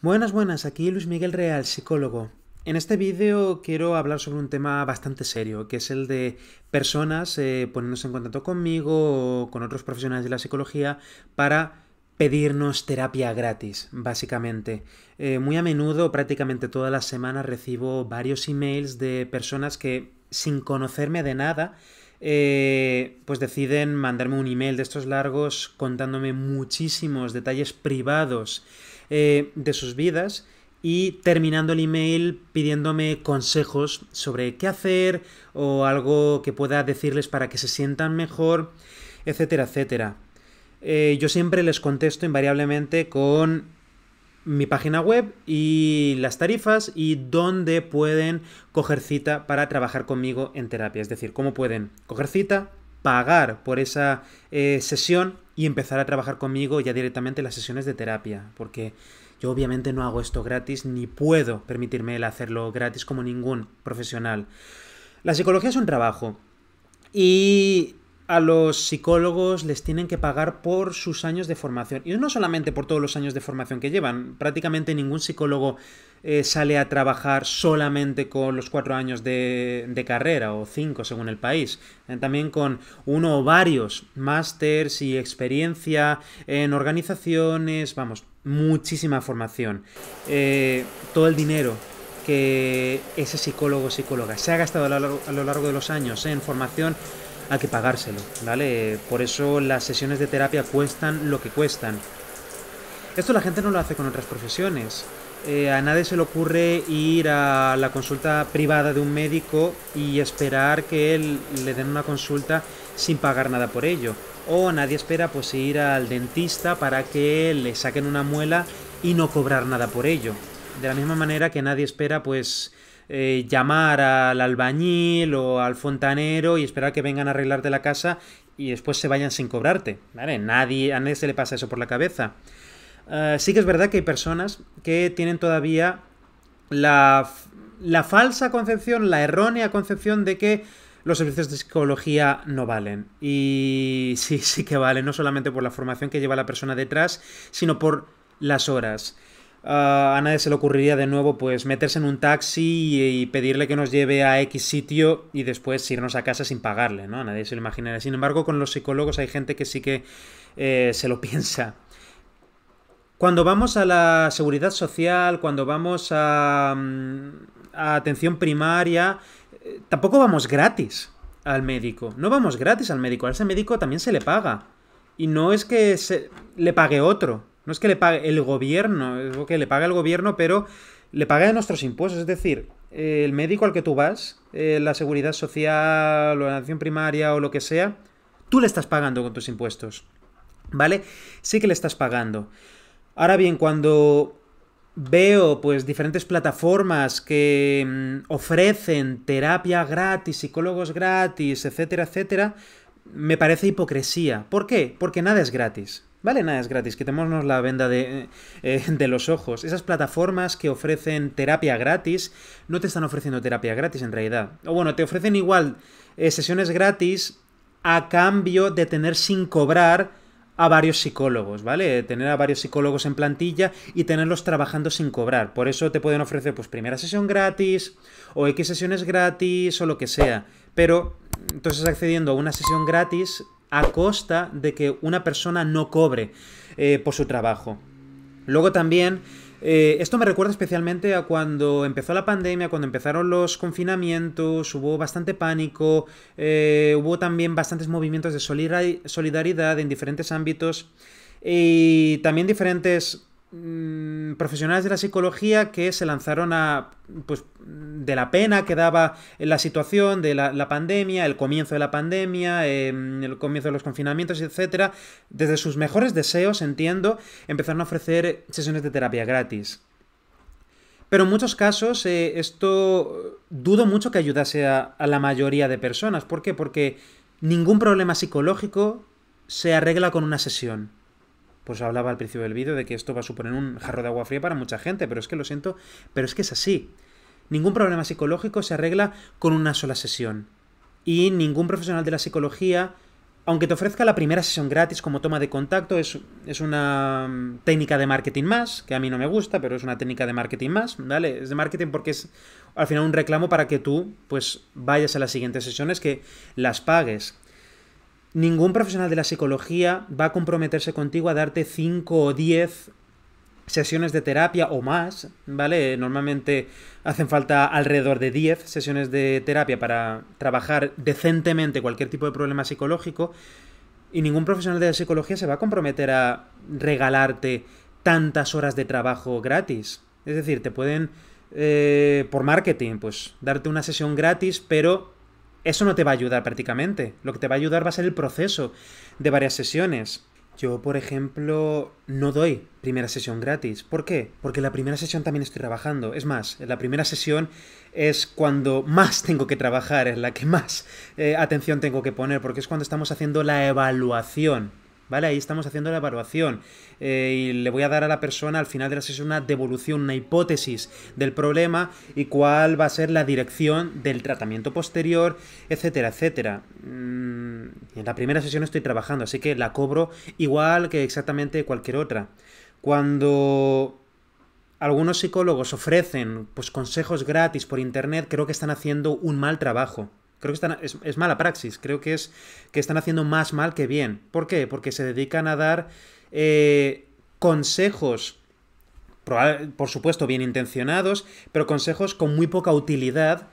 Buenas, buenas, aquí Luis Miguel Real, psicólogo. En este vídeo quiero hablar sobre un tema bastante serio, que es el de personas eh, poniéndose en contacto conmigo o con otros profesionales de la psicología para pedirnos terapia gratis, básicamente. Eh, muy a menudo, prácticamente todas las semanas, recibo varios emails de personas que, sin conocerme de nada, eh, pues deciden mandarme un email de estos largos contándome muchísimos detalles privados eh, de sus vidas y terminando el email pidiéndome consejos sobre qué hacer o algo que pueda decirles para que se sientan mejor, etcétera, etcétera. Eh, yo siempre les contesto invariablemente con mi página web y las tarifas y dónde pueden coger cita para trabajar conmigo en terapia. Es decir, cómo pueden coger cita, pagar por esa eh, sesión y empezar a trabajar conmigo ya directamente las sesiones de terapia, porque yo obviamente no hago esto gratis ni puedo permitirme el hacerlo gratis como ningún profesional. La psicología es un trabajo y a los psicólogos les tienen que pagar por sus años de formación. Y no solamente por todos los años de formación que llevan. Prácticamente ningún psicólogo eh, sale a trabajar solamente con los cuatro años de, carrera o cinco según el país. Eh, también con uno o varios másters y experiencia en organizaciones. Vamos, muchísima formación. Eh, todo el dinero que ese psicólogo o psicóloga se ha gastado a lo largo de los años en formación hay que pagárselo, ¿vale? Por eso las sesiones de terapia cuestan lo que cuestan. Esto la gente no lo hace con otras profesiones. Eh, a nadie se le ocurre ir a la consulta privada de un médico y esperar que él le den una consulta sin pagar nada por ello. O nadie espera pues ir al dentista para que le saquen una muela y no cobrar nada por ello. De la misma manera que nadie espera pues eh, llamar al albañil o al fontanero y esperar que vengan a arreglarte la casa y después se vayan sin cobrarte. ¿vale? Nadie, a nadie se le pasa eso por la cabeza. Eh, sí que es verdad que hay personas que tienen todavía la, la falsa concepción, la errónea concepción de que los servicios de psicología no valen. Y sí, sí que valen, no solamente por la formación que lleva la persona detrás, sino por las horas a nadie se le ocurriría de nuevo pues meterse en un taxi y, pedirle que nos lleve a X sitio y después irnos a casa sin pagarle, ¿no? A nadie se lo imaginaría. Sin embargo, con los psicólogos hay gente que sí que eh, se lo piensa. Cuando vamos a la seguridad social, cuando vamos a, mm, atención primaria, eh, tampoco vamos gratis al médico. No vamos gratis al médico, a ese médico también se le paga. Y no es que se, le pague otro no es que le pague el gobierno, es que le paga el gobierno, pero le paga de nuestros impuestos. Es decir, el médico al que tú vas, eh, la seguridad social, la nación primaria o lo que sea, tú le estás pagando con tus impuestos. ¿Vale? Sí que le estás pagando. Ahora bien, cuando veo pues diferentes plataformas que mm, ofrecen terapia gratis, psicólogos gratis, etcétera, etcétera, me parece hipocresía. ¿Por qué? Porque nada es gratis. ¿Vale? Nada es gratis. Quitémonos la venda de, eh, eh, de, los ojos. Esas plataformas que ofrecen terapia gratis no te están ofreciendo terapia gratis en realidad. O bueno, te ofrecen igual eh, sesiones gratis a cambio de tener sin cobrar a varios psicólogos, ¿vale? Tener a varios psicólogos en plantilla y tenerlos trabajando sin cobrar. Por eso te pueden ofrecer pues primera sesión gratis o X sesiones gratis o lo que sea. Pero entonces accediendo a una sesión gratis a costa de que una persona no cobre eh, por su trabajo. Luego también, eh, esto me recuerda especialmente a cuando empezó la pandemia, cuando empezaron los confinamientos, hubo bastante pánico, eh, hubo también bastantes movimientos de solidaridad en diferentes ámbitos y también diferentes Mm, profesionales de la psicología que se lanzaron a, pues, de la pena que daba la situación de la, pandemia, el comienzo de la pandemia, em, el comienzo de los confinamientos, etcétera, desde sus mejores deseos, entiendo, empezaron a ofrecer sesiones de terapia gratis. Pero en muchos casos eh, esto dudo mucho que ayudase a, a, la mayoría de personas. ¿Por qué? Porque ningún problema psicológico se arregla con una sesión pues hablaba al principio del vídeo de que esto va a suponer un jarro de agua fría para mucha gente, pero es que lo siento, pero es que es así. Ningún problema psicológico se arregla con una sola sesión. Y ningún profesional de la psicología, aunque te ofrezca la primera sesión gratis como toma de contacto, es, es una mm, técnica de marketing más, que a mí no me gusta, pero es una técnica de marketing más, ¿vale? Es de marketing porque es al final un reclamo para que tú pues vayas a las siguientes sesiones, que las pagues ningún profesional de la psicología va a comprometerse contigo a darte 5 o 10 sesiones de terapia o más, ¿vale? Normalmente hacen falta alrededor de 10 sesiones de terapia para trabajar decentemente cualquier tipo de problema psicológico y ningún profesional de la psicología se va a comprometer a regalarte tantas horas de trabajo gratis. Es decir, te pueden, eh, por marketing, pues darte una sesión gratis, pero eso no te va a ayudar prácticamente. Lo que te va a ayudar va a ser el proceso de varias sesiones. Yo, por ejemplo, no doy primera sesión gratis. ¿Por qué? Porque la primera sesión también estoy trabajando. Es más, la primera sesión es cuando más tengo que trabajar, es la que más eh, atención tengo que poner, porque es cuando estamos haciendo la evaluación ¿vale? Ahí estamos haciendo la evaluación eh, y le voy a dar a la persona al final de la sesión una devolución, una hipótesis del problema y cuál va a ser la dirección del tratamiento posterior, etcétera, etcétera. Mm, en la primera sesión estoy trabajando, así que la cobro igual que exactamente cualquier otra. Cuando algunos psicólogos ofrecen pues, consejos gratis por internet, creo que están haciendo un mal trabajo. Creo que es, mala praxis, creo que es que están haciendo más mal que bien. ¿Por qué? Porque se dedican a dar eh, consejos, por supuesto bien intencionados, pero consejos con muy poca utilidad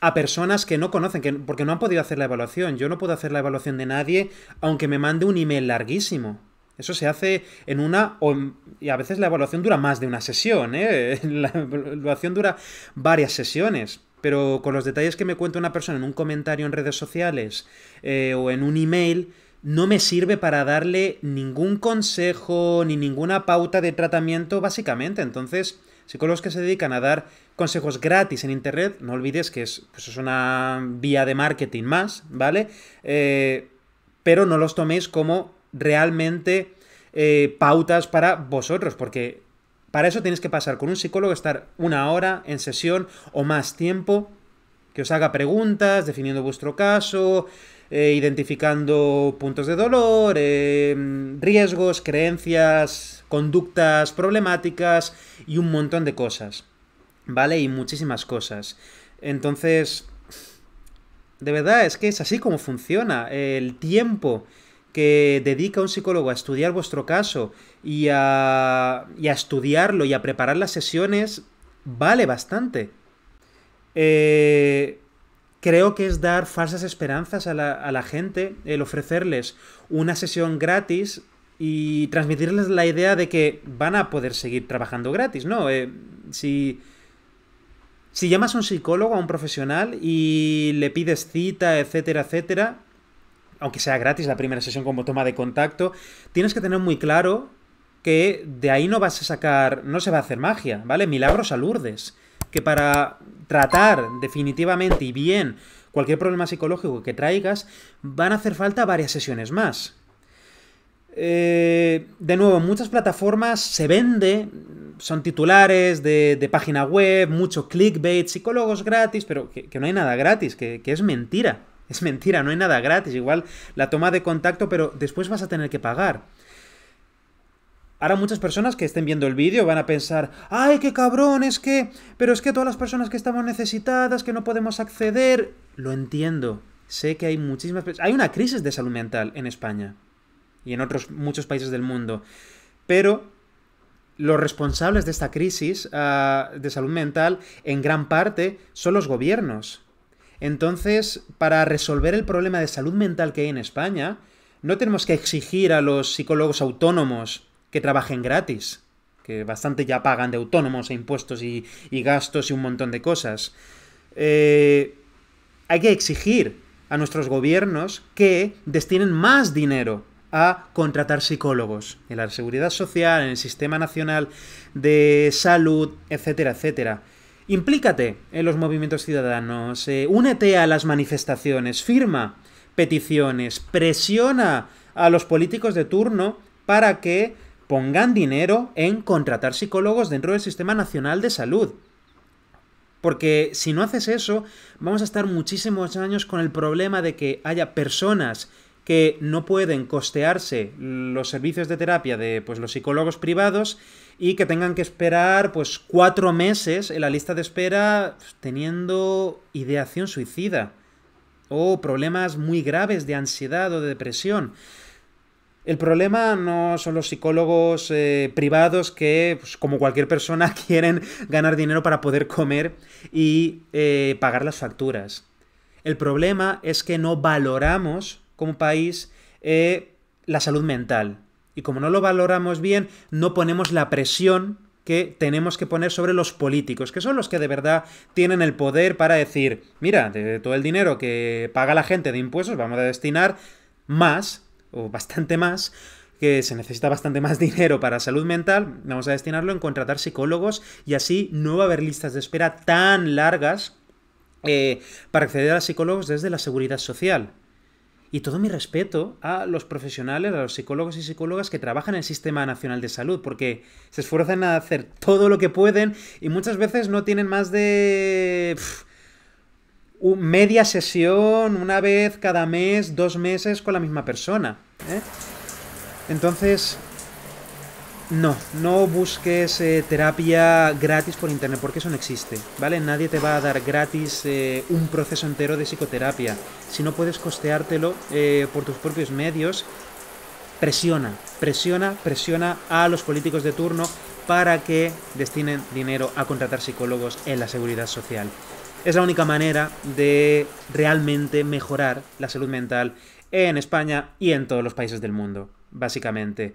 a personas que no conocen, que, porque no han podido hacer la evaluación. Yo no puedo hacer la evaluación de nadie aunque me mande un email larguísimo. Eso se hace en una, y a veces la evaluación dura más de una sesión, ¿eh? la evaluación dura varias sesiones. Pero con los detalles que me cuenta una persona en un comentario en redes sociales eh, o en un email, no me sirve para darle ningún consejo ni ninguna pauta de tratamiento, básicamente. Entonces, psicólogos que se dedican a dar consejos gratis en Internet, no olvides que es, pues es una vía de marketing más, ¿vale? Eh, pero no los toméis como realmente eh, pautas para vosotros, porque para eso tienes que pasar con un psicólogo, estar una hora en sesión o más tiempo, que os haga preguntas, definiendo vuestro caso, eh, identificando puntos de dolor, eh, riesgos, creencias, conductas problemáticas y un montón de cosas. ¿Vale? Y muchísimas cosas. Entonces, de verdad, es que es así como funciona. El tiempo que dedica un psicólogo a estudiar vuestro caso y a, y a estudiarlo y a preparar las sesiones vale bastante. Eh, creo que es dar falsas esperanzas a la, a la gente el ofrecerles una sesión gratis y transmitirles la idea de que van a poder seguir trabajando gratis, ¿no? Eh, si, si llamas a un psicólogo, a un profesional y le pides cita, etcétera, etcétera, aunque sea gratis la primera sesión como toma de contacto, tienes que tener muy claro que de ahí no vas a sacar, no se va a hacer magia, ¿vale? Milagros alurdes. Que para tratar definitivamente y bien cualquier problema psicológico que traigas, van a hacer falta varias sesiones más. Eh, de nuevo, muchas plataformas se vende, son titulares de, página web, mucho clickbait, psicólogos gratis, pero que, no hay nada gratis, que es mentira. Es mentira, no hay nada gratis. Igual la toma de contacto, pero después vas a tener que pagar. Ahora muchas personas que estén viendo el vídeo van a pensar, ay, qué cabrón, es que... Pero es que todas las personas que estamos necesitadas, que no podemos acceder... Lo entiendo. Sé que hay muchísimas... Hay una crisis de salud mental en España y en otros muchos países del mundo. Pero los responsables de esta crisis ah, de salud mental, en gran parte, son los gobiernos. Entonces, para resolver el problema de salud mental que hay en España, no tenemos que exigir a los psicólogos autónomos que trabajen gratis, que bastante ya pagan de autónomos e impuestos y, gastos y un montón de cosas. Eh, hay que exigir a nuestros gobiernos que destinen más dinero a contratar psicólogos en la seguridad social, en el sistema nacional de salud, etcétera, etcétera. Implícate en los movimientos ciudadanos, eh, únete a las manifestaciones, firma peticiones, presiona a los políticos de turno para que pongan dinero en contratar psicólogos dentro del Sistema Nacional de Salud. Porque si no haces eso, vamos a estar muchísimos años con el problema de que haya personas que no pueden costearse los servicios de terapia de pues, los psicólogos privados y que tengan que esperar pues cuatro meses en la lista de espera teniendo ideación suicida o problemas muy graves de ansiedad o de depresión. El problema no son los psicólogos eh, privados que, pues, como cualquier persona, quieren ganar dinero para poder comer y eh, pagar las facturas. El problema es que no valoramos como país eh, la salud mental. Y como no lo valoramos bien, no ponemos la presión que tenemos que poner sobre los políticos, que son los que de verdad tienen el poder para decir, mira, de todo el dinero que paga la gente de impuestos vamos a destinar más, o bastante más, que se necesita bastante más dinero para salud mental, vamos a destinarlo en contratar psicólogos y así no va a haber listas de espera tan largas eh, para acceder a psicólogos desde la seguridad social. Y todo mi respeto a los profesionales, a los psicólogos y psicólogas que trabajan en el Sistema Nacional de Salud, porque se esfuerzan a hacer todo lo que pueden y muchas veces no tienen más de... media sesión, una vez cada mes, dos meses con la misma persona. ¿eh? Entonces, no, no busques eh, terapia gratis por internet, porque eso no existe, ¿vale? Nadie te va a dar gratis eh, un proceso entero de psicoterapia. Si no puedes costeártelo eh, por tus propios medios, presiona, presiona, presiona a los políticos de turno para que destinen dinero a contratar psicólogos en la seguridad social. Es la única manera de realmente mejorar la salud mental en España y en todos los países del mundo, básicamente.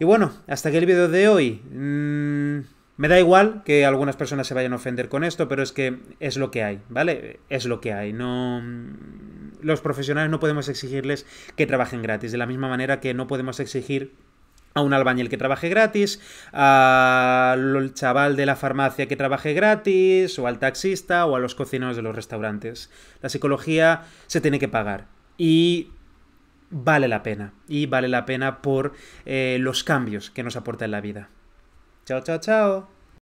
Y bueno, hasta aquí el vídeo de hoy. Mm, me da igual que algunas personas se vayan a ofender con esto, pero es que es lo que hay, ¿vale? Es lo que hay. No. Mm, los profesionales no podemos exigirles que trabajen gratis, de la misma manera que no podemos exigir a un albañil que trabaje gratis, al chaval de la farmacia que trabaje gratis, o al taxista, o a los cocineros de los restaurantes. La psicología se tiene que pagar. Y vale la pena. Y vale la pena por eh, los cambios que nos aporta en la vida. Chao, chao, chao.